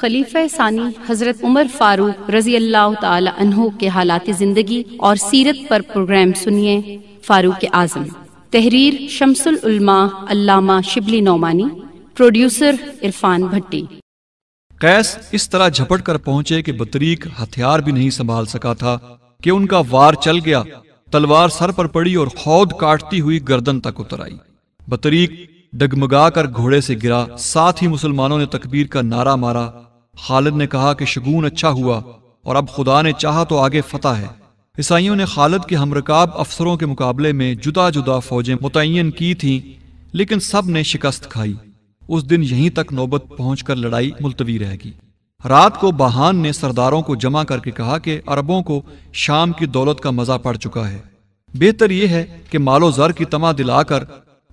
खलीफ सानी हजरत उमर फारूक रजी अल्लाह तहो के हालात ज़िंदगी और सीरत पर प्रोग्राम सुनिए फारूक आज़म तहरीर शमसुल अल्लामा शिबली नौमानी प्रोड्यूसर इरफान भट्टी कैस इस तरह झपट कर पहुंचे की बतरीक हथियार भी नहीं संभाल सका था की उनका वार चल गया तलवार सर पर पड़ी और खौद काटती हुई गर्दन तक उतर आई बतरीक डगमगा कर घोड़े से गिरा साथ ही मुसलमानों ने तकबीर का नारा मारा खालिद ने कहा कि शगुन अच्छा हुआ और अब खुदा ने चाहा तो आगे फतह है ईसाइयों ने खालिद के हमरकाब अफसरों के मुकाबले में जुदा जुदा फौजें मुतन की थीं लेकिन सब ने शिकस्त खाई उस दिन यहीं तक नौबत पहुँच कर लड़ाई मुलतवी रहेगी रात को बहान ने सरदारों को जमा करके कहा कि अरबों को शाम की दौलत का मज़ा पड़ चुका है बेहतर यह है कि मालो जर की तमा दिलाकर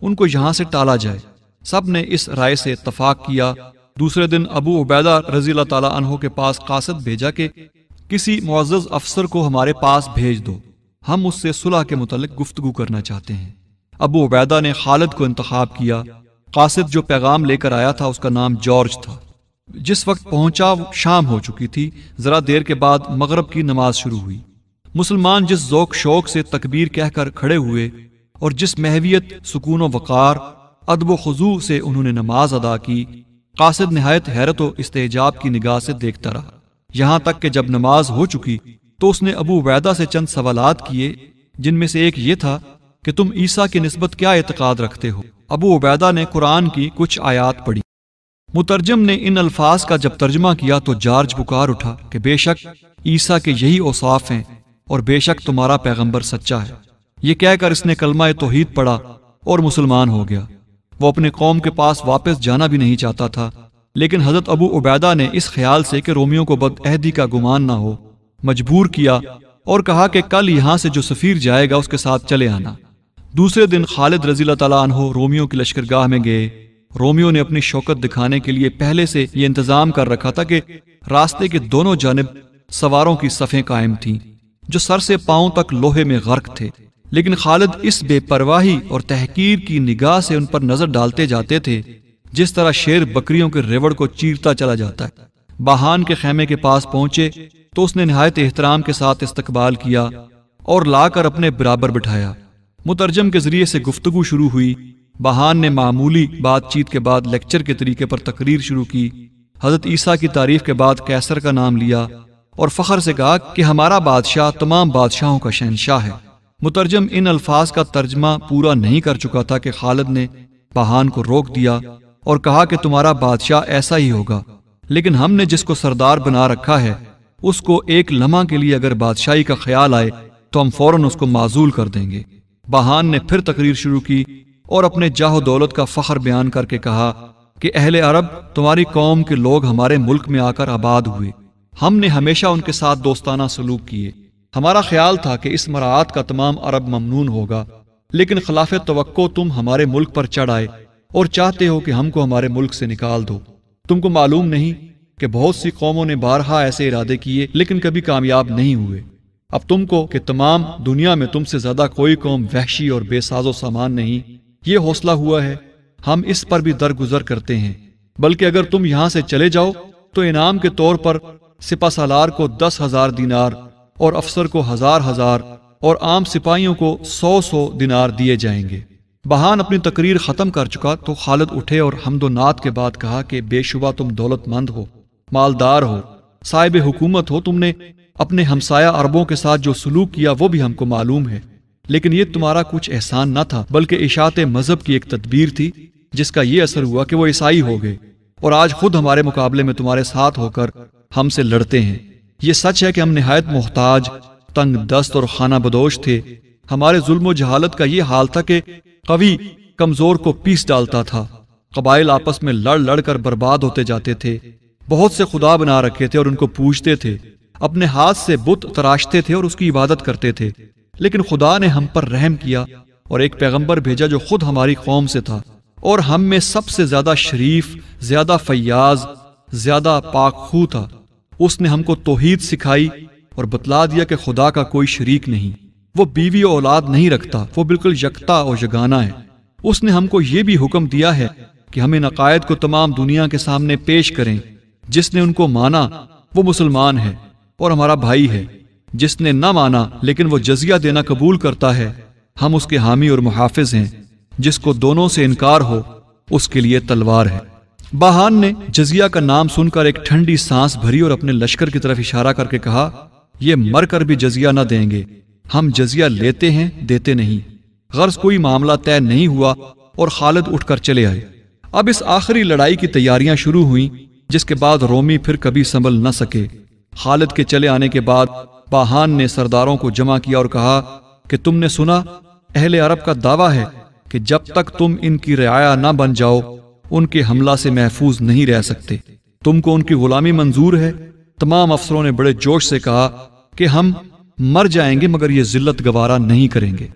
उनको यहां से टाला जाए सब ने इस राय से इतफाक किया दूसरे दिन अबू उबैदा रजी तहों के पास कासद भेजा के किसी मुआज़ अफसर को हमारे पास भेज दो हम उससे सुलह के मुतल गुफ्तु करना चाहते हैं अबू उबैदा ने खालद को इंतखब किया कासिद जो पैगाम लेकर आया था उसका नाम जॉर्ज था जिस वक्त पहुंचा शाम हो चुकी थी ज़रा देर के बाद मगरब की नमाज शुरू हुई मुसलमान जिस जोक शौक से तकबीर कहकर खड़े हुए और जिस महवियत सुकून वक़ार अदब खजू से उन्होंने नमाज अदा की कासिद नहायत हैरत व इस्तेजाब की निगाह से देखता रहा यहाँ तक कि जब नमाज हो चुकी तो उसने अबू वैदा से चंद सवालात किए जिनमें से एक ये था कि तुम ईसा की नस्बत क्या एतकाद रखते हो अबू उबैदा ने कुरान की कुछ आयात पढ़ी मुतरजम ने इन अल्फाज का जब तर्जमा किया तो जार्ज पुकार उठा कि बेशक ईसा के यही औसाफ हैं और बेशक तुम्हारा पैगंबर सच्चा है ये कहकर इसने कलमा तोहीद पढ़ा और मुसलमान हो गया वो अपने कौम के पास वापस जाना भी नहीं चाहता था लेकिन हजरत अबू उबैदा ने इस ख्याल से कि रोमियो को बदअहदी का गुमान ना हो मजबूर किया और कहा कि कल यहां से जो सफ़ीर जाएगा उसके साथ चले आना दूसरे दिन खालिद रजील तला रोमियो की लश्कर गाह में गए रोमियो ने अपनी शौकत दिखाने के लिए पहले से यह इंतज़ाम कर रखा था कि रास्ते के दोनों जानब सवारों की सफ़े कायम थीं जो सर से पाँव तक लोहे में गर्क थे लेकिन खालिद इस बेपरवाही और तहकीर की निगाह से उन पर नजर डालते जाते थे जिस तरह शेर बकरियों के रेवड़ को चीरता चला जाता है बहान के खेमे के पास पहुंचे तो उसने नहायत एहतराम के साथ इस्तकबाल किया और लाकर अपने बराबर बिठाया मुतरजम के जरिए से गुफ्तगु शुरू हुई बहान ने मामूली बातचीत के बाद लेक्चर के तरीके पर तकरीर शुरू की हजरत ईसा की तारीफ के बाद कैसर का नाम लिया और फ़खर से कहा कि हमारा बादशाह तमाम बादशाहों का शहनशाह है मुतरजम इन अल्फाज का तर्जमा पूरा नहीं कर चुका था कि खालिद ने बहान को रोक दिया और कहा कि तुम्हारा बादशाह ऐसा ही होगा लेकिन हमने जिसको सरदार बना रखा है उसको एक लम्हा के लिए अगर बादशाही का ख्याल आए तो हम फौरन उसको माजूल कर देंगे बहान ने फिर तकरीर शुरू की और अपने जाह दौलत का फ़ख्र बयान करके कहा कि अहले अरब तुम्हारी कौम के लोग हमारे मुल्क में आकर आबाद हुए हमने हमेशा उनके साथ दोस्ताना सलूक किए हमारा ख्याल था कि इस मराहत का तमाम अरब ममनून होगा लेकिन खिलाफ तो तुम हमारे मुल्क पर चढ़ आए और चाहते हो कि हमको हमारे मुल्क से निकाल दो तुमको मालूम नहीं कि बहुत सी कौमों ने बारहा ऐसे इरादे किए लेकिन कभी कामयाब नहीं हुए अब तुमको कि तमाम दुनिया में तुमसे ज़्यादा कोई कौम वहशी और बेसाजो सामान नहीं ये हौसला हुआ है हम इस पर भी दरगुजर करते हैं बल्कि अगर तुम यहां से चले जाओ तो इनाम के तौर पर सिपा सालार को दस हजार दीनार और अफसर को हजार हजार और आम सिपाहियों को सौ सौ दिनार दिए जाएंगे बहान अपनी तकरीर ख़त्म कर चुका तो खालिद उठे और हमदोनात के बाद कहा कि बेशुबा तुम दौलतमंद हो मालदार हो साहिब हुकूमत हो तुमने अपने हमसाया अरबों के साथ जो सलूक किया वो भी हमको मालूम है लेकिन ये तुम्हारा कुछ एहसान न था बल्कि इशात मज़हब की एक तदबीर थी जिसका ये असर हुआ कि वो ईसाई हो गए और आज खुद हमारे मुकाबले में तुम्हारे साथ होकर हमसे लड़ते हैं ये सच है कि हम नहायत मोहताज तंग दस्त और खाना बदोश थे हमारे जुल्म जहालत का ये हाल था कि कवि कमजोर को पीस डालता था कबाइल आपस में लड़ लड़ कर बर्बाद होते जाते थे बहुत से खुदा बना रखे थे और उनको पूछते थे अपने हाथ से बुत तराशते थे और उसकी इबादत करते थे लेकिन खुदा ने हम पर रहम किया और एक पैगंबर भेजा जो खुद हमारी कौम से था और हम में सबसे ज्यादा शरीफ ज्यादा फयाज ज्यादा खू था उसने हमको तोहीद सिखाई और बतला दिया कि खुदा का कोई शरीक नहीं वो बीवी और औलाद नहीं रखता वो बिल्कुल यकता और जगाना है उसने हमको ये भी हुक्म दिया है कि हम इन अकायद को तमाम दुनिया के सामने पेश करें जिसने उनको माना वो मुसलमान है और हमारा भाई है जिसने ना माना लेकिन वो जजिया देना कबूल करता है हम उसके हामी और मुहाफिज हैं जिसको दोनों से इनकार हो उसके लिए तलवार है बाहान ने जजिया का नाम सुनकर एक ठंडी सांस भरी और अपने लश्कर की तरफ इशारा करके कहा ये कर भी जजिया न देंगे हम जजिया लेते हैं देते नहीं गर्ज कोई मामला तय नहीं हुआ और खालिद उठकर चले आए अब इस आखिरी लड़ाई की तैयारियां शुरू हुई जिसके बाद रोमी फिर कभी संभल न सके खालिद के चले आने के बाद बाहान ने सरदारों को जमा किया और कहा कि तुमने सुना अहले अरब का दावा है कि जब तक तुम इनकी रियाया ना बन जाओ उनके हमला से महफूज नहीं रह सकते तुमको उनकी गुलामी मंजूर है तमाम अफसरों ने बड़े जोश से कहा कि हम मर जाएंगे मगर ये जिल्लत गवारा नहीं करेंगे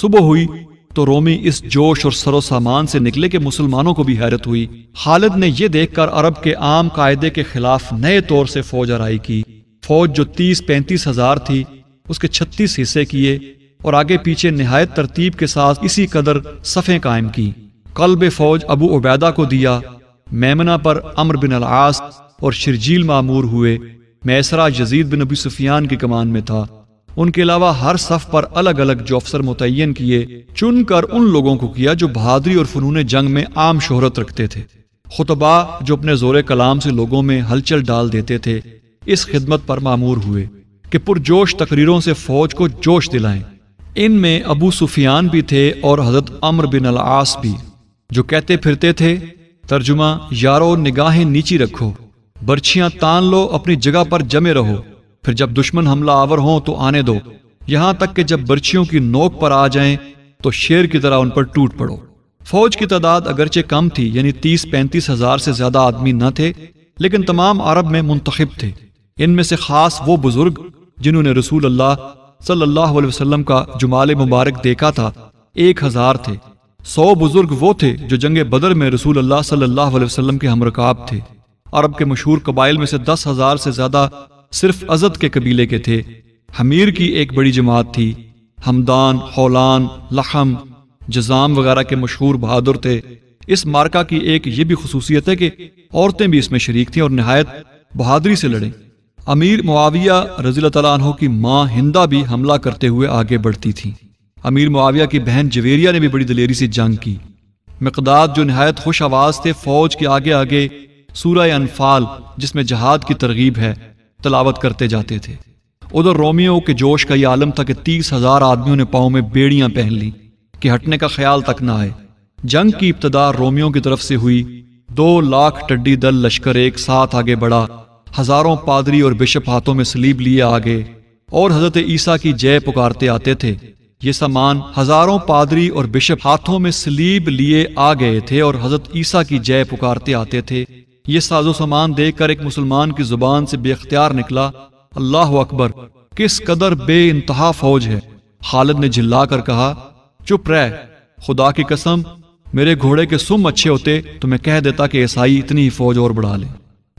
सुबह हुई तो रोमी इस जोश और सरो सामान से निकले के मुसलमानों को भी हैरत हुई खालिद ने यह देखकर अरब के आम कायदे के खिलाफ नए तौर से फौज आरई की फौज जो तीस पैंतीस हजार थी उसके छत्तीस हिस्से किए और आगे पीछे नहायत तरतीब के साथ इसी कदर सफ़ें कायम की कल्ब फौज अबू उबैदा को दिया मेमना पर अमर बिन अलास और शर्जील मामूर हुए मैसरा यजीद बिन अबी सुफियान की कमान में था उनके अलावा हर सफ पर अलग अलग जो अफसर मुतन किए चुनकर उन लोगों को किया जो बहादरी और फ़नून जंग में आम शहरत रखते थे खुतबा जो अपने ज़ोर कलाम से लोगों में हलचल डाल देते थे इस खिदमत पर मामूर हुए कि पुरजोश तकरीरों से फ़ौज को जोश दिलाएं इनमें अबू सुफियान भी थे और हज़रत अमर बिन अलास भी जो कहते फिरते थे तर्जुमा यारो निगाहें नीची रखो बर्छियां तान लो अपनी जगह पर जमे रहो फिर जब दुश्मन हमला आवर हो तो आने दो यहां तक कि जब बर्छियों की नोक पर आ जाएं तो शेर की तरह उन पर टूट पड़ो फौज की तादाद अगरचे कम थी यानी तीस पैंतीस हजार से ज्यादा आदमी न थे लेकिन तमाम अरब में मुंतखब थे इनमें से खास वो बुजुर्ग जिन्होंने रसूल अल्लाह सल्लल्लाहु अलैहि वसल्लम का जुमाल मुबारक देखा था एक हजार थे सौ बुजुर्ग वो थे जो जंग बदर में रसूल अल्लाह सल्लल्लाहु अलैहि वसल्लम के हमरकाब थे अरब के मशहूर कबाइल में से दस हजार से ज्यादा सिर्फ अजद के कबीले के थे हमीर की एक बड़ी जमात थी हमदान हौलान लखम जजाम वगैरह के मशहूर बहादुर थे इस मार्का की एक ये भी खसूसियत है कि औरतें भी इसमें शरीक थीं और नहायत बहादरी से लड़ें अमीर मुआविया रजील तला की माँ हिंदा भी हमला करते हुए आगे बढ़ती थीं अमीर मुआविया की बहन जवेरिया ने भी बड़ी दलेरी से जंग की मकदाद जो नहायत खुश आवाज थे फौज के आगे आगे सूरह अनफाल जिसमें जहाद की तरगीब है तलावत करते जाते थे उधर रोमियो के जोश का यह आलम था कि तीस हजार आदमियों ने पाओ में बेड़ियां पहन ली कि हटने का ख्याल तक ना आए जंग की इब्तदा रोमियो की तरफ से हुई दो लाख टड्डी दल लश्कर एक साथ आगे बढ़ा हजारों पादरी और बिशप हाथों में सलीब लिए आगे और हजरत ईसा की जय पुकारते आते थे ये सामान हजारों पादरी और बिशप हाथों में सलीब लिए आ गए थे और हजरत ईसा की जय पुकारते आते थे ये साजो सामान देखकर एक मुसलमान की जुबान से बेख्तियार निकला अल्लाह अकबर किस कदर बे इंतहा फौज है खालिद ने झिल्ला कर कहा चुप रह खुदा की कसम मेरे घोड़े के सुम अच्छे होते तो मैं कह देता कि ईसाई इतनी ही फौज और बढ़ा ले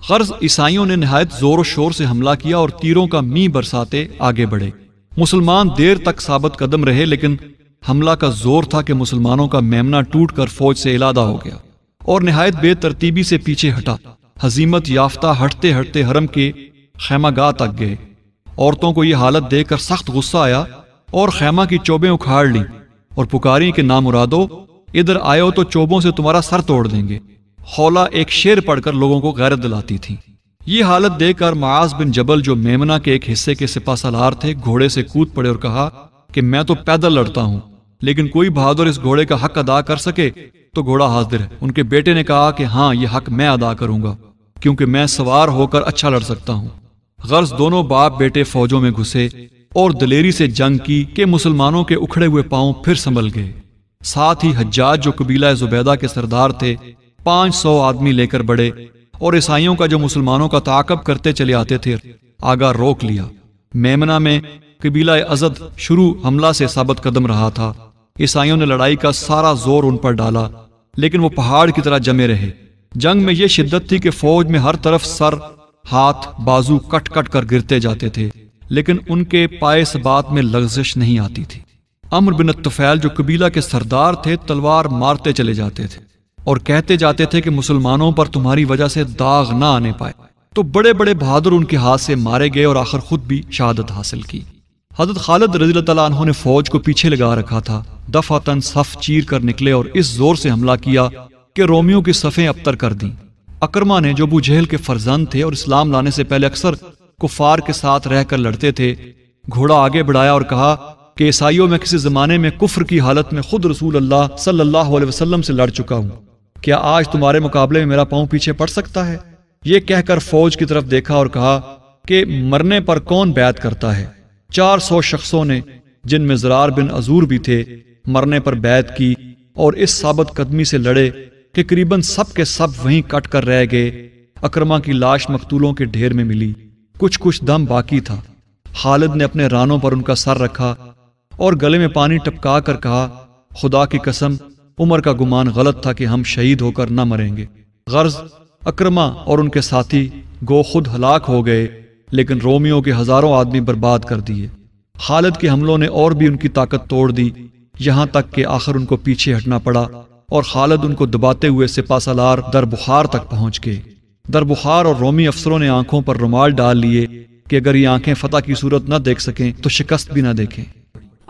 गर्ज ईसाइयों ने नहायत जोर शोर से हमला किया और तीरों का मी बरसाते आगे बढ़े मुसलमान देर तक साबित कदम रहे लेकिन हमला का जोर था कि मुसलमानों का मेमना टूट कर फौज से इलादा हो गया और नहायत बेतरतीबी से पीछे हटा हजीमत याफ्ता हटते हटते हरम के खैमागाह तक गए औरतों को यह हालत देखकर सख्त गुस्सा आया और खैमा की चौबें उखाड़ लीं और पुकारी के नाम उरादो इधर आयो तो चौबों से तुम्हारा सर तोड़ देंगे हौला एक शेर पढ़कर लोगों को गैरत दिलाती थी ये हालत देखकर मास बिन जबल जो मेमना के एक हिस्से के सिपा सलार थे घोड़े से कूद पड़े और कहा कि मैं तो पैदल लड़ता हूँ लेकिन कोई बहादुर इस घोड़े का हक अदा कर सके तो घोड़ा हाजिर है उनके बेटे ने कहा कि हाँ ये हक मैं अदा करूंगा क्योंकि मैं सवार होकर अच्छा लड़ सकता हूँ गर्ज दोनों बाप बेटे फौजों में घुसे और दलेरी से जंग की के मुसलमानों के उखड़े हुए पांव फिर संभल गए साथ ही हज्जाज जो कबीला जुबैदा के सरदार थे पांच सौ आदमी लेकर बड़े और ईसाइयों का जो मुसलमानों का ताकब करते चले आते थे आगा रोक लिया मेमना में कबीला अजद शुरू हमला से साबत कदम रहा था ईसाइयों ने लड़ाई का सारा जोर उन पर डाला लेकिन वो पहाड़ की तरह जमे रहे जंग में यह शिद्दत थी कि फौज में हर तरफ सर हाथ बाजू कट कट कर गिरते जाते थे लेकिन उनके पाए बात में लग्जिश नहीं आती थी अमर बिन तुफैल जो कबीला के सरदार थे तलवार मारते चले जाते थे और कहते जाते थे कि मुसलमानों पर तुम्हारी वजह से दाग ना आने पाए तो बड़े बड़े बहादुर उनके हाथ से मारे गए और आखिर खुद भी शहादत हासिल की हजरत खालद रजील तला ने फौज को पीछे लगा रखा था दफातन सफ चीर कर निकले और इस जोर से हमला किया कि रोमियो की सफ़ें अबतर कर दी अक्रमा ने जो बुझेल के फर्जंद थे और इस्लाम लाने से पहले अक्सर कुफार के साथ रहकर लड़ते थे घोड़ा आगे बढ़ाया और कहा कि ईसाइयों में किसी ज़माने में कुफर की हालत में खुद रसूल अल्लाह सल्लल्लाहु वसलम से लड़ चुका हूँ क्या आज तुम्हारे मुकाबले में मेरा पांव पीछे पड़ सकता है ये कहकर फौज की तरफ देखा और कहा कि मरने पर कौन बैत करता है चार सौ शख्सों ने जिनमें जरार बिन अजूर भी थे मरने पर बैत की और इस साबत कदमी से लड़े कि करीबन सब के सब वहीं कट कर रह गए अक्रमा की लाश मकतूलों के ढेर में मिली कुछ कुछ दम बाकी था खालिद ने अपने रानों पर उनका सर रखा और गले में पानी टपका कर कहा खुदा की कसम उमर का गुमान गलत था कि हम शहीद होकर न मरेंगे गर्ज अक्रमा और उनके साथी गो खुद हलाक हो गए लेकिन रोमियो के हजारों आदमी बर्बाद कर दिए खालिद के हमलों ने और भी उनकी ताकत तोड़ दी यहां तक कि आखिर उनको पीछे हटना पड़ा और खालिद उनको दबाते हुए सिपासलार दरबुखार तक पहुंच गए दरबुखार और रोमी अफसरों ने आंखों पर रुमाल डाल लिए कि अगर ये आंखें फतह की सूरत न देख सकें तो शिकस्त भी न देखें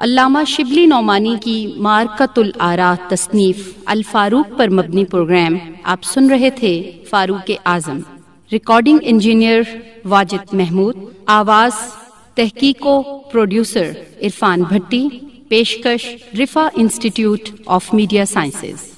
अलामा शिबली नौमानी की मारकतुल आरा तसनीफ अल फारूक पर मबनी प्रोग्राम आप सुन रहे थे फारूक आजम रिकॉर्डिंग इंजीनियर वाजिद महमूद आवाज तहकीको प्रोड्यूसर इरफान भट्टी पेशकश Rifah institute of media sciences